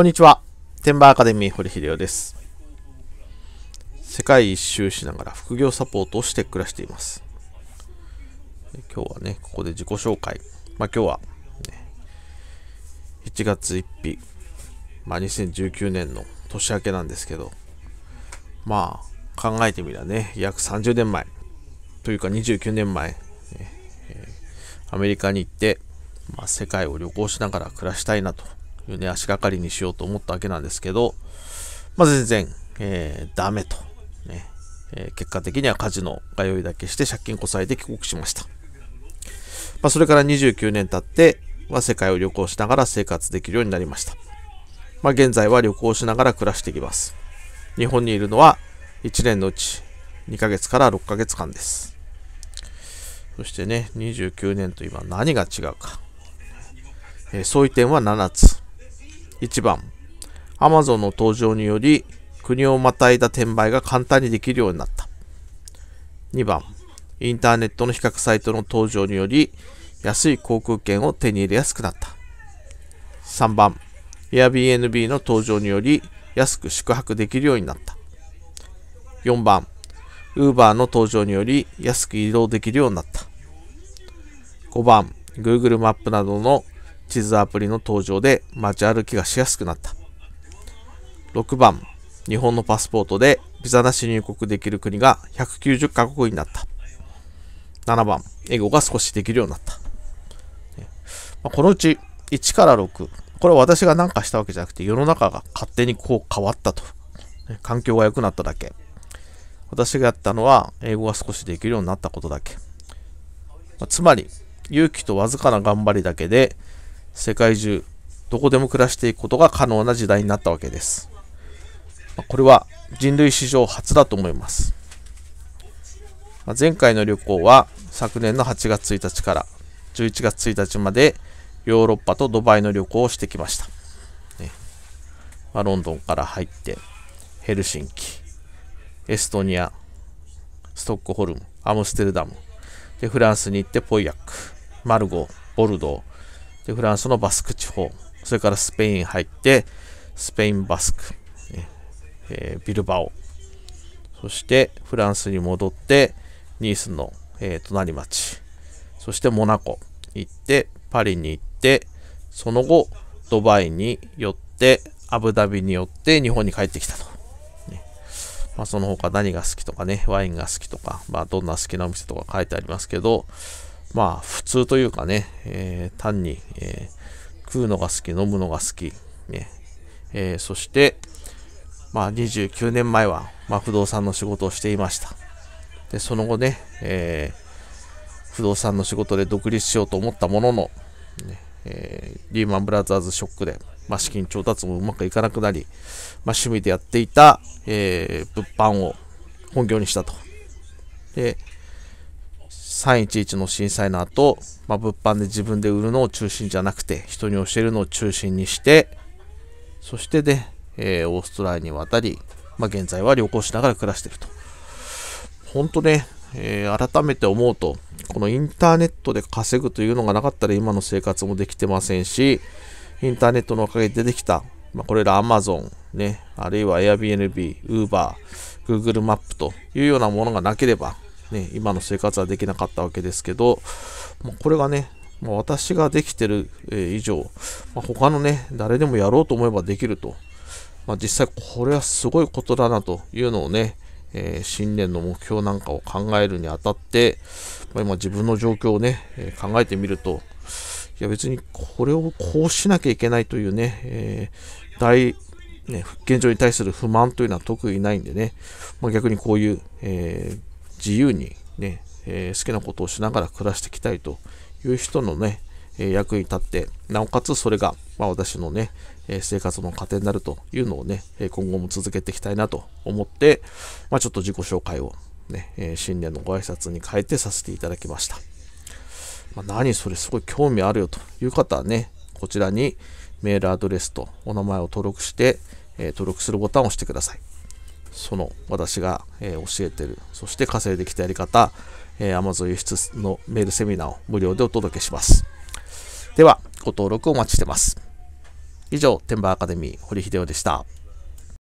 こんにちは。テンバーアカデミー堀秀夫です。世界一周しながら副業サポートをして暮らしています。今日はね、ここで自己紹介。まあ今日は、ね、7月1日、まあ2019年の年明けなんですけど、まあ考えてみりゃね、約30年前、というか29年前、ねえー、アメリカに行って、まあ、世界を旅行しながら暮らしたいなと。いうね、足がかりにしようと思ったわけなんですけど、まあ、全然、えー、ダメと。ねえー、結果的にはカジノ通いだけして借金こさえて帰国しました。まあ、それから29年経って、は世界を旅行しながら生活できるようになりました。まあ、現在は旅行しながら暮らしていきます。日本にいるのは1年のうち2ヶ月から6ヶ月間です。そしてね、29年と今何が違うか。えー、そういう点は7つ。1番、Amazon の登場により、国をまたいだ転売が簡単にできるようになった。2番、インターネットの比較サイトの登場により、安い航空券を手に入れやすくなった。3番、Airbnb の登場により、安く宿泊できるようになった。4番、Uber の登場により安く移動できるようになった。5番、Google マップなどの地図アプリの登場で街歩きがしやすくなった。6番、日本のパスポートでビザなし入国できる国が190カ国になった。7番、英語が少しできるようになった。まあ、このうち1から6、これは私が何かしたわけじゃなくて世の中が勝手にこう変わったと。環境が良くなっただけ。私がやったのは英語が少しできるようになったことだけ。まあ、つまり、勇気とわずかな頑張りだけで世界中どこでも暮らしていくことが可能な時代になったわけです。これは人類史上初だと思います。前回の旅行は昨年の8月1日から11月1日までヨーロッパとドバイの旅行をしてきました。ねまあ、ロンドンから入ってヘルシンキ、エストニア、ストックホルム、アムステルダム、でフランスに行ってポイアック、マルゴボルドー、で、フランスのバスク地方、それからスペイン入って、スペインバスク、えー、ビルバオ、そしてフランスに戻って、ニースの、えー、隣町、そしてモナコ行って、パリに行って、その後、ドバイに寄って、アブダビに寄って日本に帰ってきたと。ね、まあ、その他何が好きとかね、ワインが好きとか、まあ、どんな好きなお店とか書いてありますけど、まあ普通というかね、えー、単に、えー、食うのが好き、飲むのが好き、ねえー、そして、まあ、29年前は、まあ、不動産の仕事をしていました。でその後ね、え不動産の仕事で独立しようと思ったものの、ねえリーマンブラザーズショックで、まあ、資金調達もうまくいかなくなり、まあ、趣味でやっていた、え物販を本業にしたと。で311の震災の後、まあ、物販で自分で売るのを中心じゃなくて、人に教えるのを中心にして、そしてね、えー、オーストラリアに渡り、まあ、現在は旅行しながら暮らしてると。本当ね、えー、改めて思うと、このインターネットで稼ぐというのがなかったら今の生活もできてませんし、インターネットのおかげで出てきた、まあ、これら Amazon、ね、あるいは Airbnb、Uber、Google マップというようなものがなければ、ね、今の生活はできなかったわけですけど、まあ、これがね、まあ、私ができてる、え以上、まあ、他のね、誰でもやろうと思えばできると。まあ、実際これはすごいことだなというのをね、えー、新年の目標なんかを考えるにあたって、まあ、今自分の状況をね、えー、考えてみると、いや別にこれをこうしなきゃいけないというね、えー、大、ね、現状に対する不満というのは特にないんでね、まあ、逆にこういう、えー自由にね、えー、好きなことをしながら暮らしていきたいという人のね、え役に立って、なおかつそれが、まあ、私のね、え生活の糧になるというのをね、今後も続けていきたいなと思って、まあ、ちょっと自己紹介をね、え新年のご挨拶に変えてさせていただきました。まあ、何それすごい興味あるよという方はね、こちらにメールアドレスとお名前を登録して、え登録するボタンを押してください。その私が、え教えてる、そして稼いできたやり方、え Amazon 輸出のメールセミナーを無料でお届けします。では、ご登録お待ちしてます。以上、天馬アカデミー、堀秀夫でした。